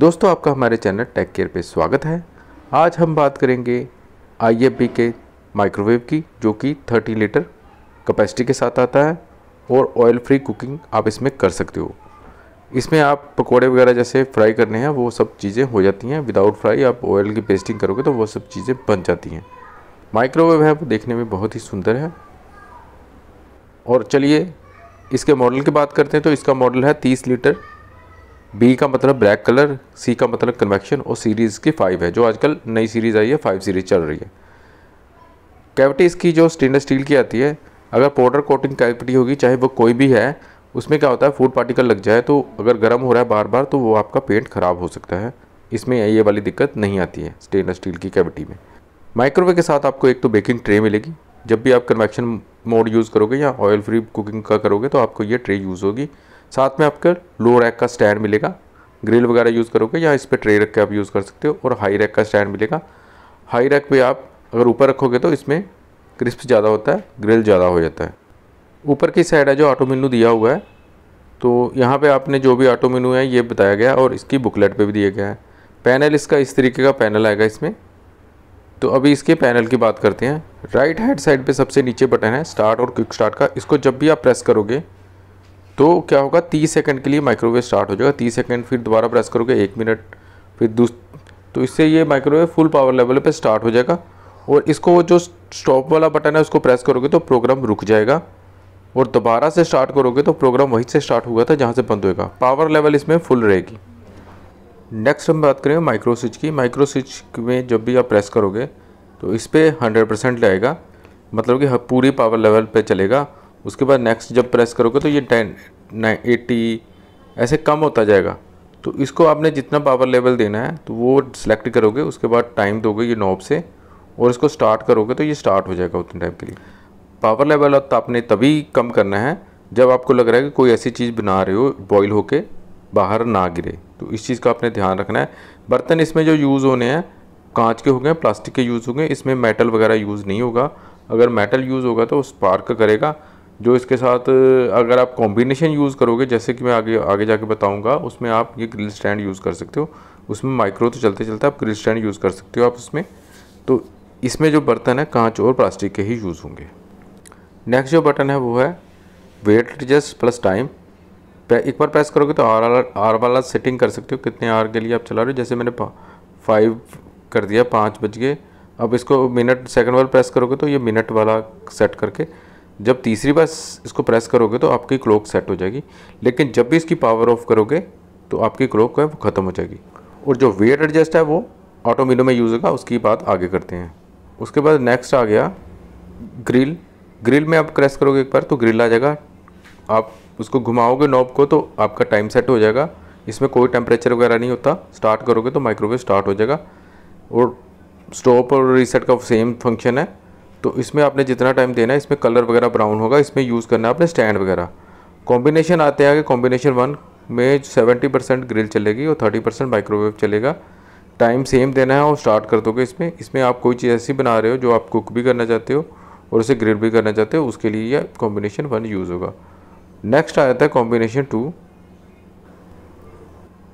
दोस्तों आपका हमारे चैनल टेक केयर पे स्वागत है आज हम बात करेंगे आई के माइक्रोवेव की जो कि 30 लीटर कैपेसिटी के साथ आता है और ऑयल फ्री कुकिंग आप इसमें कर सकते हो इसमें आप पकोड़े वगैरह जैसे फ्राई करने हैं वो सब चीज़ें हो जाती हैं विदाउट फ्राई आप ऑयल की पेस्टिंग करोगे तो वो सब चीज़ें बन जाती हैं माइक्रोवेव है वो देखने में बहुत ही सुंदर है और चलिए इसके मॉडल की बात करते हैं तो इसका मॉडल है 30 लीटर बी का मतलब ब्लैक कलर सी का मतलब कन्वेक्शन और सीरीज़ की फाइव है जो आजकल नई सीरीज़ आई है फाइव सीरीज़ चल रही है कैविटी इसकी जो स्टेनलेस स्टील की आती है अगर पाउडर कोटिंग कैविटी होगी चाहे वो कोई भी है उसमें क्या होता है फूड पार्टिकल लग जाए तो अगर गर्म हो रहा है बार बार तो वो आपका पेंट ख़राब हो सकता है इसमें ये वाली दिक्कत नहीं आती है स्टेनलेस स्टील की कैविटी में माइक्रोवेव के साथ आपको एक तो बेकिंग ट्रे मिलेगी जब भी आप कन्वेक्शन मोड यूज़ करोगे या ऑयल फ्री कुकिंग का करोगे तो आपको ये ट्रे यूज़ होगी साथ में आपके लो रैक का स्टैंड मिलेगा ग्रिल वगैरह यूज़ करोगे या इस पर ट्रे रख के आप यूज़ कर सकते हो और हाई रैक का स्टैंड मिलेगा हाई रैक पे आप अगर ऊपर रखोगे तो इसमें क्रिस्प ज़्यादा होता है ग्रिल ज़्यादा हो जाता है ऊपर की साइड है जो ऑटो मेनू दिया हुआ है तो यहाँ पे आपने जो भी ऑटो मेनू है ये बताया गया और इसकी बुकलेट पे भी दिया गया है पैनल इसका इस तरीके का पैनल आएगा इसमें तो अभी इसके पैनल की बात करते हैं राइट हैंड साइड पे सबसे नीचे बटन है स्टार्ट और क्विक स्टार्ट का इसको जब भी आप प्रेस करोगे तो क्या होगा तीस सेकंड के लिए माइक्रोवेव स्टार्ट हो जाएगा तीस सेकंड फिर दोबारा प्रेस करोगे एक मिनट फिर दूस तो इससे ये माइक्रोवेव फुल पावर लेवल पे स्टार्ट हो जाएगा और इसको जो स्टॉप वाला बटन है उसको प्रेस करोगे तो प्रोग्राम रुक जाएगा और दोबारा से स्टार्ट करोगे तो प्रोग्राम वहीं से स्टार्ट हुआ था जहाँ से बंद होएगा पावर लेवल इसमें फुल रहेगी नेक्स्ट हम बात करेंगे माइक्रो स्विच की माइक्रो स्विच में जब भी आप प्रेस करोगे तो इस पर हंड्रेड परसेंट लगेगा मतलब कि हाँ, पूरी पावर लेवल पर चलेगा उसके बाद नेक्स्ट जब प्रेस करोगे तो ये टेन एटी ऐसे कम होता जाएगा तो इसको आपने जितना पावर लेवल देना है तो वो सिलेक्ट करोगे उसके बाद टाइम दोगे ये नॉब से और इसको स्टार्ट करोगे तो ये स्टार्ट हो जाएगा उतने टाइम के लिए पावर लेवल तो आपने तभी कम करना है जब आपको लग रहा है कि कोई ऐसी चीज़ बना रहे हो बॉयल होके बाहर ना गिरे तो इस चीज़ का आपने ध्यान रखना है बर्तन इसमें जो यूज़ होने हैं कांच के हो गए प्लास्टिक के यूज़ होंगे इसमें मेटल वगैरह यूज़ नहीं होगा अगर मेटल यूज़ होगा तो स्पार्क करेगा जो इसके साथ अगर आप कॉम्बिनेशन यूज़ करोगे जैसे कि मैं आगे आगे जाके बताऊंगा उसमें आप ये ग्रिल स्टैंड यूज़ कर सकते हो उसमें माइक्रो तो चलते चलते आप ग्रिल स्टैंड यूज़ कर सकते हो आप उसमें तो इसमें जो बर्तन है कांच और प्लास्टिक के ही यूज़ होंगे नेक्स्ट जो बटन है वो है वेट एडजस्ट प्लस टाइम एक बार प्रेस करोगे तो आर आर आर वाला सेटिंग कर सकते हो कितने आर के लिए आप चला रहे हो जैसे मैंने फाइव कर दिया पाँच बज गए अब इसको मिनट सेकंड वाला प्रेस करोगे तो ये मिनट वाला सेट करके जब तीसरी बार इसको प्रेस करोगे तो आपकी क्लॉक सेट हो जाएगी लेकिन जब भी इसकी पावर ऑफ करोगे तो आपकी क्लॉक है वो ख़त्म हो जाएगी और जो वेट एडजस्ट है वो ऑटो में यूज़ होगा उसकी बात आगे करते हैं उसके बाद नेक्स्ट आ गया ग्रिल ग्रिल में आप प्रेस करोगे एक बार तो ग्रिल आ जाएगा आप उसको घुमाओगे नॉब को तो आपका टाइम सेट हो जाएगा इसमें कोई टेम्परेचर वगैरह नहीं होता स्टार्ट करोगे तो माइक्रोवेव स्टार्ट हो जाएगा और स्टॉप और रीसेट का सेम फंक्शन है तो इसमें आपने जितना टाइम देना है इसमें कलर वगैरह ब्राउन होगा इसमें यूज़ करना है आपने स्टैंड वगैरह कॉम्बिनेशन आते हैं कि कॉम्बिनेशन वन में सेवेंटी परसेंट ग्रिल चलेगी और थर्टी परसेंट माइक्रोवेव चलेगा टाइम सेम देना है और स्टार्ट कर दोगे इसमें इसमें आप कोई चीज़ ऐसी बना रहे हो जो आप कुक भी करना चाहते हो और उसे ग्रिल भी करना चाहते हो उसके लिए यह कॉम्बिनेशन वन यूज़ होगा नेक्स्ट आ जाता है कॉम्बिनेशन टू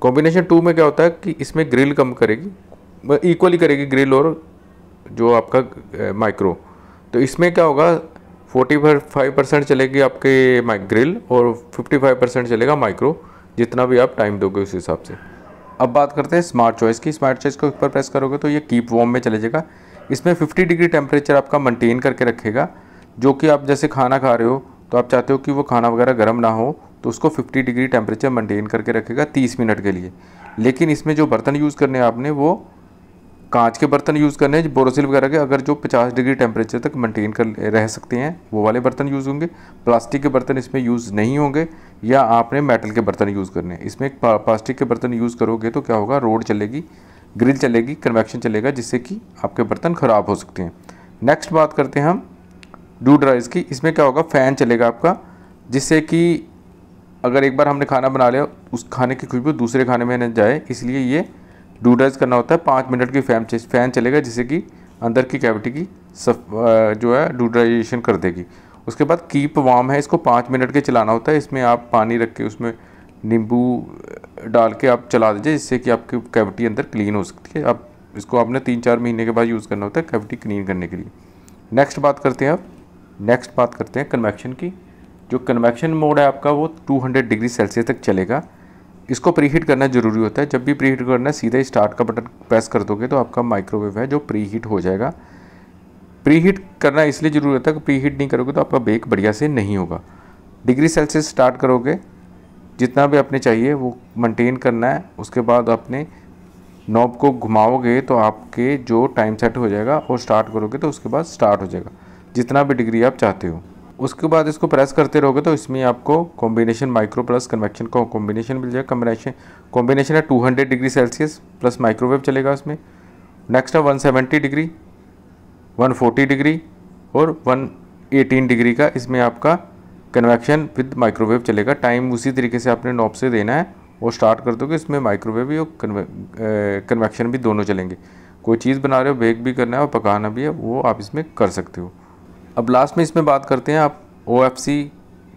कॉम्बिनेशन टू में क्या होता है कि इसमें ग्रिल कम करेगी इक्वली करेगी ग्रिल और जो आपका माइक्रो तो इसमें क्या होगा फोर्टी फाइव परसेंट चलेगी आपके ग्रिल और फिफ्टी फाइव परसेंट चलेगा माइक्रो जितना भी आप टाइम दोगे उस हिसाब से अब बात करते हैं स्मार्ट चॉइस की स्मार्ट चॉइस को ऊपर प्रेस करोगे तो ये कीप वॉम में चले जाएगा इसमें 50 डिग्री टेम्परेचर आपका मेंटेन करके रखेगा जो कि आप जैसे खाना खा रहे हो तो आप चाहते हो कि वो खाना वगैरह गर्म ना हो तो उसको 50 डिग्री टेम्परेचर मेंटेन करके रखेगा 30 मिनट के लिए लेकिन इसमें जो बर्तन यूज़ करने आपने वो कांच के बर्तन यूज़ करने हैं बोरोसिल वगैरह के अगर जो 50 डिग्री टेम्परेचर तक मेंटेन कर रह सकते हैं वो वाले बर्तन यूज़ होंगे प्लास्टिक के बर्तन इसमें यूज़ नहीं होंगे या आपने मेटल के बर्तन यूज़ करने हैं इसमें प्लास्टिक के बर्तन यूज़ करोगे तो क्या होगा रोड चलेगी ग्रिल चलेगी कन्वेक्शन चलेगा जिससे कि आपके बर्तन ख़राब हो सकते हैं नेक्स्ट बात करते हैं हम डू ड्राइज की इसमें क्या होगा फ़ैन चलेगा आपका जिससे कि अगर एक बार हमने खाना बना लिया उस खाने की खुशबू दूसरे खाने में न जाए इसलिए ये डू करना होता है पाँच मिनट की फैन फैन चलेगा जिससे कि अंदर की कैविटी की सफ जो है डूडराइजेशन कर देगी उसके बाद कीप वाम है इसको पाँच मिनट के चलाना होता है इसमें आप पानी रख के उसमें नींबू डाल के आप चला दीजिए जिससे कि आपकी कैविटी अंदर क्लीन हो सकती है आप इसको आपने तीन चार महीने के बाद यूज़ करना होता है कैविटी क्लीन करने के लिए नेक्स्ट बात करते हैं आप नेक्स्ट बात करते हैं कन्वेक्शन की जो कन्वेक्शन मोड है आपका वो 200 डिग्री सेल्सियस तक चलेगा इसको प्रीहीट करना ज़रूरी होता है जब भी प्रीहीट करना है सीधे स्टार्ट का बटन प्रेस कर दोगे तो आपका माइक्रोवेव है जो प्रीहीट हो जाएगा प्रीहीट करना इसलिए ज़रूरी होता है कि प्रीहीट नहीं करोगे तो आपका बेक बढ़िया से नहीं होगा डिग्री सेल्सियस स्टार्ट करोगे जितना भी आपने चाहिए वो मेनटेन करना है उसके बाद आपने नॉब को घुमाओगे तो आपके जो टाइम सेट हो जाएगा और स्टार्ट करोगे तो उसके बाद स्टार्ट हो जाएगा जितना भी डिग्री आप चाहते हो उसके बाद इसको प्रेस करते रहोगे तो इसमें आपको कॉम्बिनेशन माइक्रो प्लस कन्वेक्शन का कॉम्बिनेशन मिल जाएगा कम्बिनेशन कॉम्बिनेशन है 200 डिग्री सेल्सियस प्लस माइक्रोवेव चलेगा उसमें नेक्स्ट है 170 डिग्री 140 डिग्री और 118 डिग्री का इसमें आपका कन्वेक्शन विद माइक्रोवेव चलेगा टाइम उसी तरीके से आपने नॉब से देना है और स्टार्ट कर दोगे इसमें माइक्रोवेव भी और कन्वेक्शन भी दोनों चलेंगे कोई चीज़ बना रहे हो बेक भी करना है और पकाना भी है वो आप इसमें कर सकते हो अब लास्ट में इसमें बात करते हैं आप ओ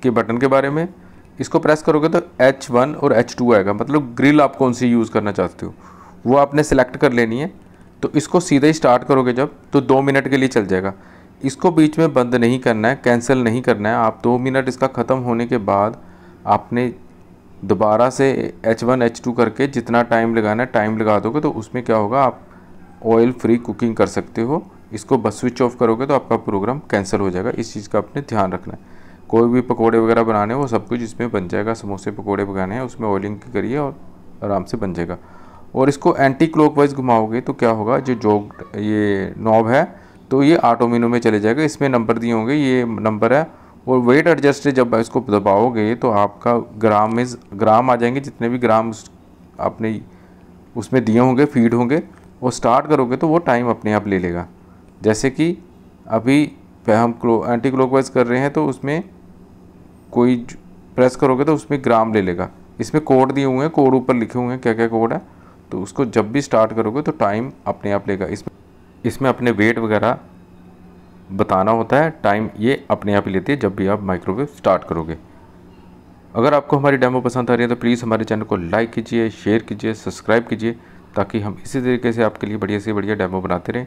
के बटन के बारे में इसको प्रेस करोगे तो H1 और H2 आएगा मतलब ग्रिल आप कौन सी यूज़ करना चाहते हो वो आपने सेलेक्ट कर लेनी है तो इसको सीधे ही स्टार्ट करोगे जब तो दो मिनट के लिए चल जाएगा इसको बीच में बंद नहीं करना है कैंसिल नहीं करना है आप दो मिनट इसका ख़त्म होने के बाद आपने दोबारा से H1 H2 करके जितना टाइम लगाना है टाइम लगा दोगे तो उसमें क्या होगा आप ऑयल फ्री कुकिंग कर सकते हो इसको बस स्विच ऑफ करोगे तो आपका प्रोग्राम कैंसिल हो जाएगा इस चीज़ का आपने ध्यान रखना है कोई भी पकोड़े वगैरह बनाने वो सब कुछ इसमें बन जाएगा समोसे पकोड़े बनाने हैं उसमें ऑयलिंग करिए और आराम से बन जाएगा और इसको एंटी वाइज़ घुमाओगे तो क्या होगा जो जोग ये नॉब है तो ये ऑटो में चले जाएगा इसमें नंबर दिए होंगे ये नंबर है और वेट एडजस्ट जब इसको दबाओगे तो आपका ग्राम इज ग्राम आ जाएंगे जितने भी ग्राम आपने उसमें दिए होंगे फीड होंगे और स्टार्ट करोगे तो वो टाइम अपने आप ले लेगा जैसे कि अभी हम क्लो एंटी क्लोकवाइज कर रहे हैं तो उसमें कोई प्रेस करोगे तो उसमें ग्राम ले लेगा इसमें कोड दिए हुए हैं कोड ऊपर लिखे हुए हैं क्या क्या कोड है तो उसको जब भी स्टार्ट करोगे तो टाइम अपने आप लेगा इसमें इसमें अपने वेट वगैरह बताना होता है टाइम ये अपने आप ही लेती है जब भी आप माइक्रोवेव स्टार्ट करोगे अगर आपको हमारी डेमो पसंद आ रही है तो प्लीज़ हमारे चैनल को लाइक कीजिए शेयर कीजिए सब्सक्राइब कीजिए ताकि हम इसी तरीके से आपके लिए बढ़िया से बढ़िया डेमो बनाते रहें